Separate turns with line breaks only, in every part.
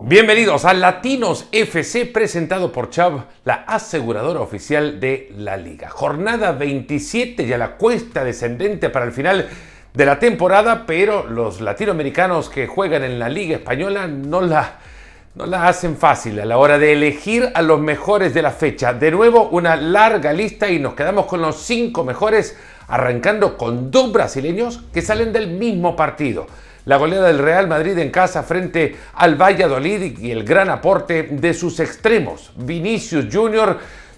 Bienvenidos a Latinos FC presentado por Chav, la aseguradora oficial de la liga. Jornada 27 y a la cuesta descendente para el final de la temporada, pero los latinoamericanos que juegan en la liga española no la, no la hacen fácil a la hora de elegir a los mejores de la fecha. De nuevo una larga lista y nos quedamos con los cinco mejores, arrancando con dos brasileños que salen del mismo partido la goleada del Real Madrid en casa frente al Valladolid y el gran aporte de sus extremos. Vinicius Jr.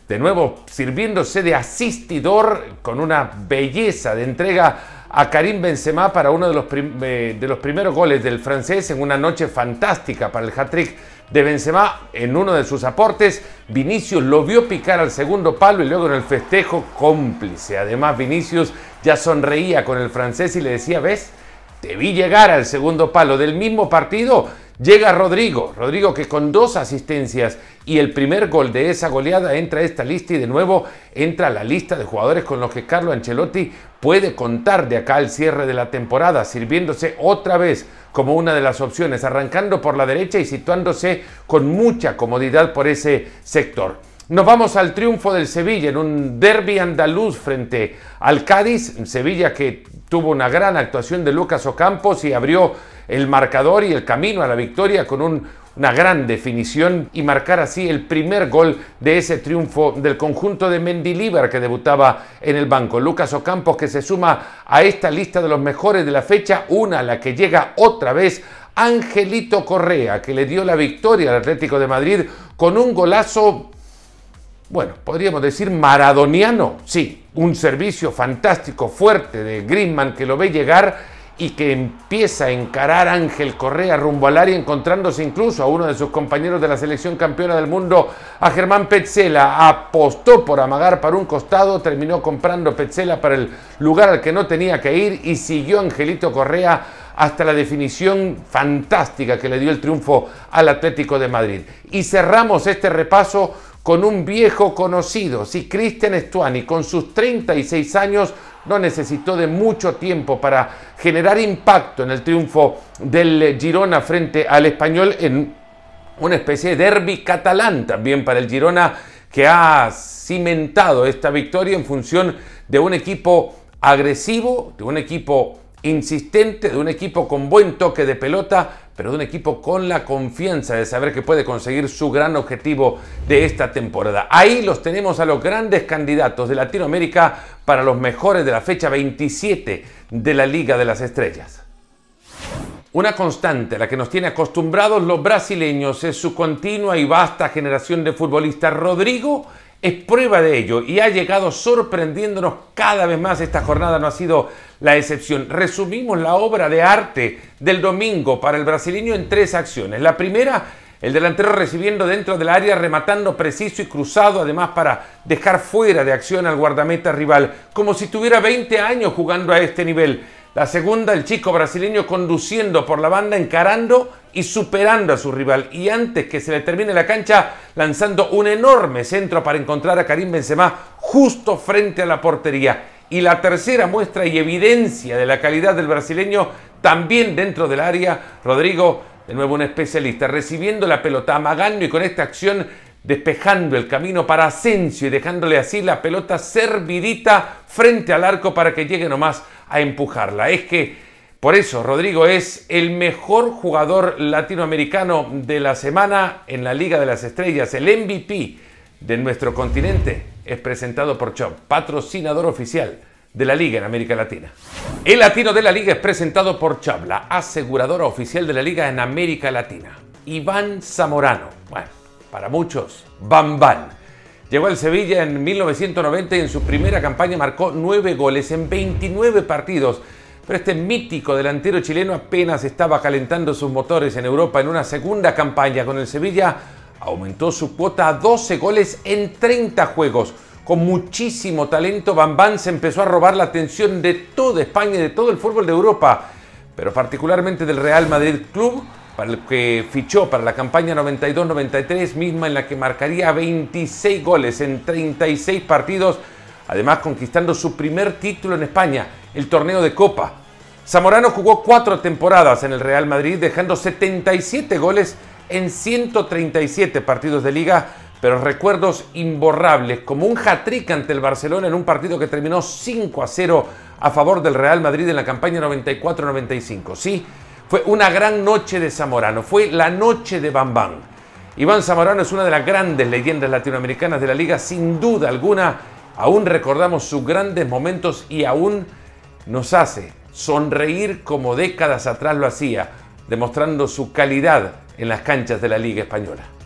de nuevo sirviéndose de asistidor con una belleza de entrega a Karim Benzema para uno de los, eh, de los primeros goles del francés en una noche fantástica para el hat-trick de Benzema en uno de sus aportes. Vinicius lo vio picar al segundo palo y luego en el festejo cómplice. Además, Vinicius ya sonreía con el francés y le decía, ¿ves? Debí vi llegar al segundo palo del mismo partido. Llega Rodrigo, Rodrigo que con dos asistencias y el primer gol de esa goleada entra a esta lista y de nuevo entra a la lista de jugadores con los que Carlo Ancelotti puede contar de acá al cierre de la temporada, sirviéndose otra vez como una de las opciones, arrancando por la derecha y situándose con mucha comodidad por ese sector. Nos vamos al triunfo del Sevilla en un derby andaluz frente al Cádiz. Sevilla que tuvo una gran actuación de Lucas Ocampos y abrió el marcador y el camino a la victoria con una gran definición y marcar así el primer gol de ese triunfo del conjunto de Mendilibar que debutaba en el banco. Lucas Ocampos que se suma a esta lista de los mejores de la fecha, una a la que llega otra vez Angelito Correa que le dio la victoria al Atlético de Madrid con un golazo bueno, podríamos decir maradoniano, sí, un servicio fantástico, fuerte de Griezmann que lo ve llegar y que empieza a encarar Ángel Correa rumbo al área, encontrándose incluso a uno de sus compañeros de la selección campeona del mundo, a Germán Petzela. Apostó por amagar para un costado, terminó comprando Petzela para el lugar al que no tenía que ir y siguió Angelito Correa hasta la definición fantástica que le dio el triunfo al Atlético de Madrid. Y cerramos este repaso con un viejo conocido. Si Cristian estuani con sus 36 años, no necesitó de mucho tiempo para generar impacto en el triunfo del eh, Girona frente al español en una especie de derby catalán también para el Girona que ha cimentado esta victoria en función de un equipo agresivo, de un equipo insistente, de un equipo con buen toque de pelota, pero de un equipo con la confianza de saber que puede conseguir su gran objetivo de esta temporada. Ahí los tenemos a los grandes candidatos de Latinoamérica para los mejores de la fecha 27 de la Liga de las Estrellas. Una constante a la que nos tiene acostumbrados los brasileños es su continua y vasta generación de futbolistas. Rodrigo es prueba de ello y ha llegado sorprendiéndonos cada vez más. Esta jornada no ha sido la excepción. Resumimos la obra de arte del domingo para el brasileño en tres acciones. La primera, el delantero recibiendo dentro del área, rematando preciso y cruzado, además para dejar fuera de acción al guardameta rival, como si tuviera 20 años jugando a este nivel. La segunda, el chico brasileño conduciendo por la banda, encarando y superando a su rival. Y antes que se le termine la cancha, lanzando un enorme centro para encontrar a Karim Benzema justo frente a la portería. Y la tercera muestra y evidencia de la calidad del brasileño también dentro del área. Rodrigo, de nuevo un especialista, recibiendo la pelota, amagando y con esta acción despejando el camino para Asensio y dejándole así la pelota servidita frente al arco para que llegue nomás a empujarla. Es que por eso, Rodrigo es el mejor jugador latinoamericano de la semana en la Liga de las Estrellas. El MVP de nuestro continente es presentado por Chop, patrocinador oficial de la Liga en América Latina. El Latino de la Liga es presentado por chabla la aseguradora oficial de la Liga en América Latina. Iván Zamorano, bueno, para muchos, Bam Bam. Llegó al Sevilla en 1990 y en su primera campaña marcó 9 goles en 29 partidos pero este mítico delantero chileno apenas estaba calentando sus motores en Europa en una segunda campaña con el Sevilla, aumentó su cuota a 12 goles en 30 juegos. Con muchísimo talento, Bambán se empezó a robar la atención de toda España y de todo el fútbol de Europa, pero particularmente del Real Madrid Club, para el que fichó para la campaña 92-93, misma en la que marcaría 26 goles en 36 partidos además conquistando su primer título en España, el torneo de Copa. Zamorano jugó cuatro temporadas en el Real Madrid, dejando 77 goles en 137 partidos de liga, pero recuerdos imborrables, como un hat-trick ante el Barcelona en un partido que terminó 5 a 0 a favor del Real Madrid en la campaña 94-95. Sí, fue una gran noche de Zamorano, fue la noche de Bam. Iván Zamorano es una de las grandes leyendas latinoamericanas de la liga, sin duda alguna, Aún recordamos sus grandes momentos y aún nos hace sonreír como décadas atrás lo hacía, demostrando su calidad en las canchas de la Liga Española.